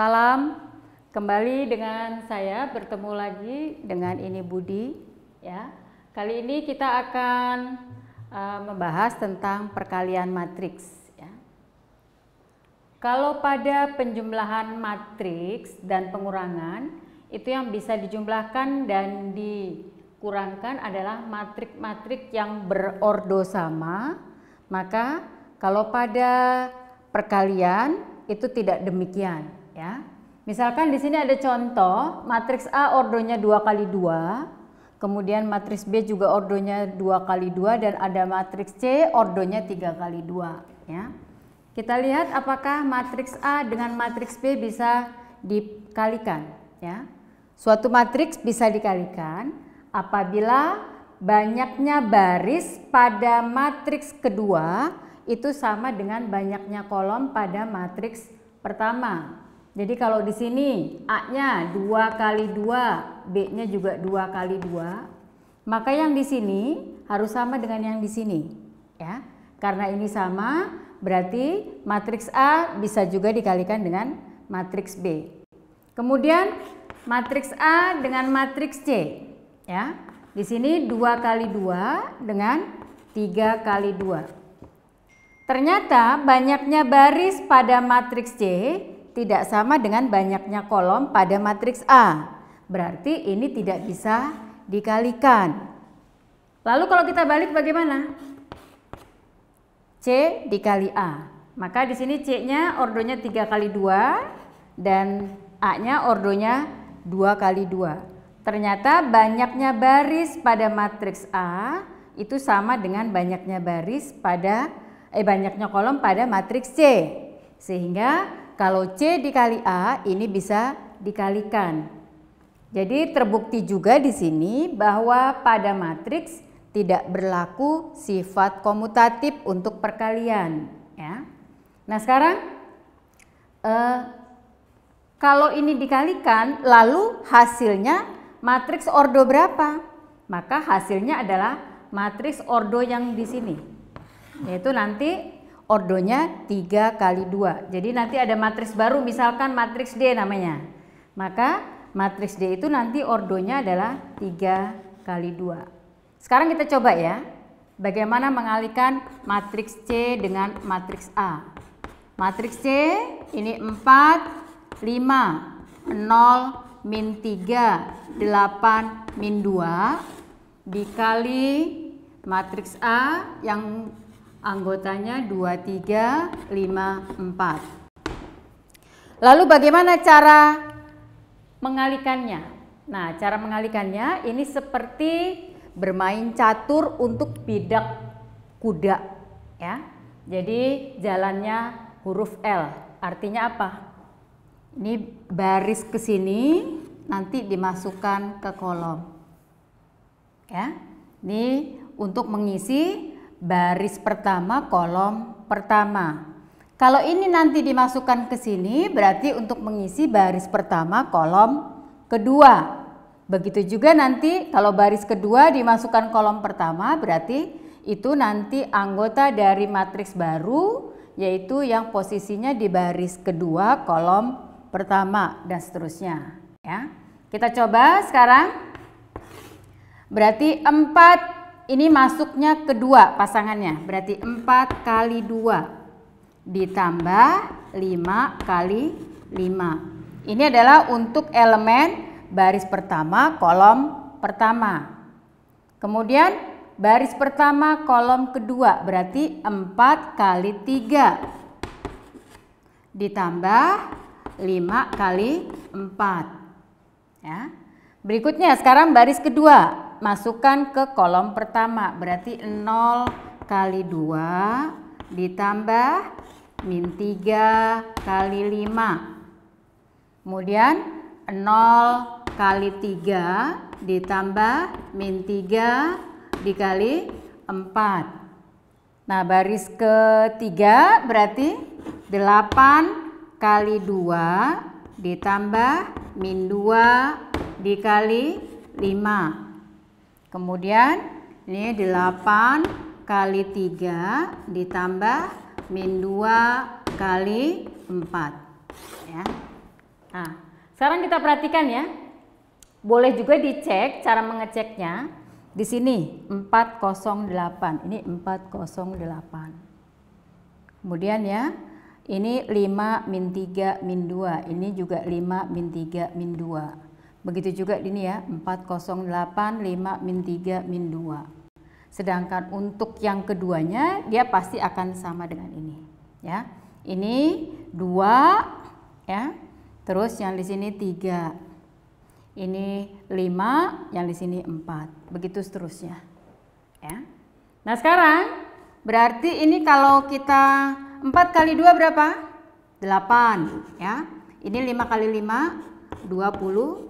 Salam kembali dengan saya bertemu lagi dengan ini Budi ya. Kali ini kita akan uh, membahas tentang perkalian matriks ya. Kalau pada penjumlahan matriks dan pengurangan itu yang bisa dijumlahkan dan dikurangkan adalah matrik-matrik yang berordo sama, maka kalau pada perkalian itu tidak demikian Misalkan di sini ada contoh matriks A ordonya 2 kali dua, kemudian matriks B juga ordonya 2 kali dua dan ada matriks C ordonya 3 kali dua. ya. Kita lihat apakah matriks A dengan matriks B bisa dikalikan ya. Suatu matriks bisa dikalikan apabila banyaknya baris pada matriks kedua itu sama dengan banyaknya kolom pada matriks pertama. Jadi kalau di sini A-nya 2 kali 2, B-nya juga 2 kali 2, maka yang di sini harus sama dengan yang di sini. ya. Karena ini sama, berarti matriks A bisa juga dikalikan dengan matriks B. Kemudian matriks A dengan matriks C. ya. Di sini 2 kali 2 dengan 3 kali 2. Ternyata banyaknya baris pada matriks C tidak sama dengan banyaknya kolom pada matriks A. Berarti ini tidak bisa dikalikan. Lalu kalau kita balik bagaimana? C dikali A. Maka di sini C-nya ordonya 3 kali 2 dan A-nya ordonya 2 kali 2. Ternyata banyaknya baris pada matriks A itu sama dengan banyaknya baris pada eh banyaknya kolom pada matriks C. Sehingga kalau C dikali A ini bisa dikalikan. Jadi terbukti juga di sini bahwa pada matriks tidak berlaku sifat komutatif untuk perkalian. Ya. Nah sekarang eh, kalau ini dikalikan lalu hasilnya matriks ordo berapa? Maka hasilnya adalah matriks ordo yang di sini. Yaitu nanti ordonya 3 kali 2. Jadi nanti ada matriks baru misalkan matriks D namanya. Maka matriks D itu nanti ordonya adalah 3 kali 2. Sekarang kita coba ya. Bagaimana mengalihkan matriks C dengan matriks A. Matriks C ini 4, 5, 0, min 3, 8, min 2 dikali matriks A yang Anggotanya 2, 3, 5, 4. Lalu bagaimana cara mengalikannya? Nah, cara mengalikannya ini seperti bermain catur untuk bidak kuda ya. Jadi jalannya huruf L. Artinya apa? Ini baris ke sini nanti dimasukkan ke kolom. Ya. Ini untuk mengisi baris pertama kolom pertama. Kalau ini nanti dimasukkan ke sini berarti untuk mengisi baris pertama kolom kedua. Begitu juga nanti kalau baris kedua dimasukkan kolom pertama berarti itu nanti anggota dari matriks baru yaitu yang posisinya di baris kedua kolom pertama dan seterusnya ya. Kita coba sekarang. Berarti 4 ini masuknya kedua pasangannya. Berarti 4 kali 2 ditambah 5 kali 5. Ini adalah untuk elemen baris pertama kolom pertama. Kemudian baris pertama kolom kedua berarti 4 kali 3 ditambah 5 kali 4. Ya. Berikutnya sekarang baris kedua masukkan ke kolom pertama. Berarti 0 kali 2 ditambah min 3 kali 5. Kemudian 0 kali 3 ditambah min 3 dikali 4. Nah, baris ketiga berarti 8 kali 2 ditambah min 2 dikali 5. Kemudian ini 8 kali 3 ditambah min 2 kali 4. Ya. Nah, sekarang kita perhatikan ya. Boleh juga dicek cara mengeceknya. Di sini 408, ini 408. Kemudian ya, ini 5 min 3 min 2, ini juga 5 min 3 min 2. Begitu juga ini ya, 408, 5, min 3, min 2. Sedangkan untuk yang keduanya, dia pasti akan sama dengan ini. ya Ini 2, ya terus yang di sini 3. Ini 5, yang di sini 4. Begitu seterusnya. ya Nah sekarang, berarti ini kalau kita 4 kali 2 berapa? 8. ya Ini 5 kali 5, 20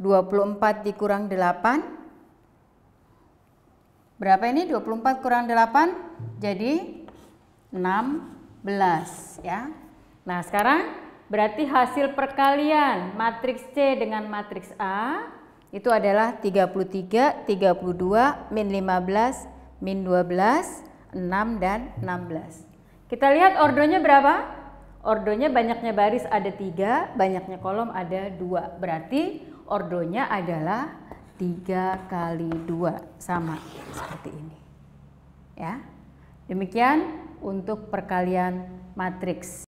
24 dikurang 8 berapa ini 24 kurang 8 jadi 16 ya nah sekarang berarti hasil perkalian matriks C dengan matriks A itu adalah 33, 32, min 15, min 12, 6, dan 16. Kita lihat ordonya berapa? Ordonya banyaknya baris ada 3, banyaknya kolom ada 2. Berarti ordonya adalah tiga kali dua sama seperti ini. Ya. Demikian untuk perkalian matriks.